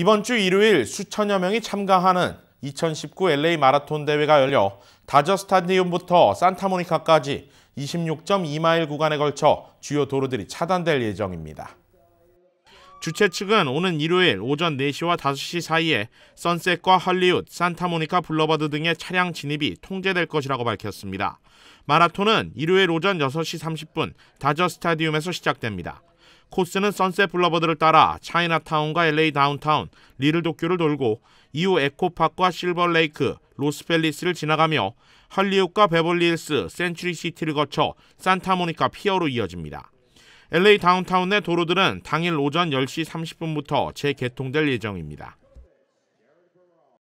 이번 주 일요일 수천여 명이 참가하는 2019 LA 마라톤 대회가 열려 다저 스타디움부터 산타모니카까지 26.2마일 구간에 걸쳐 주요 도로들이 차단될 예정입니다. 주최 측은 오는 일요일 오전 4시와 5시 사이에 선셋과 헐리웃, 산타모니카 블러버드 등의 차량 진입이 통제될 것이라고 밝혔습니다. 마라톤은 일요일 오전 6시 30분 다저 스타디움에서 시작됩니다. 코스는 선셋 블러버드를 따라 차이나타운과 LA 다운타운, 리를 도쿄를 돌고 이후 에코파크와 실버레이크, 로스펠리스를 지나가며 할리우드과 베벌리힐스, 센츄리시티를 거쳐 산타모니카 피어로 이어집니다. LA 다운타운 내 도로들은 당일 오전 10시 30분부터 재개통될 예정입니다.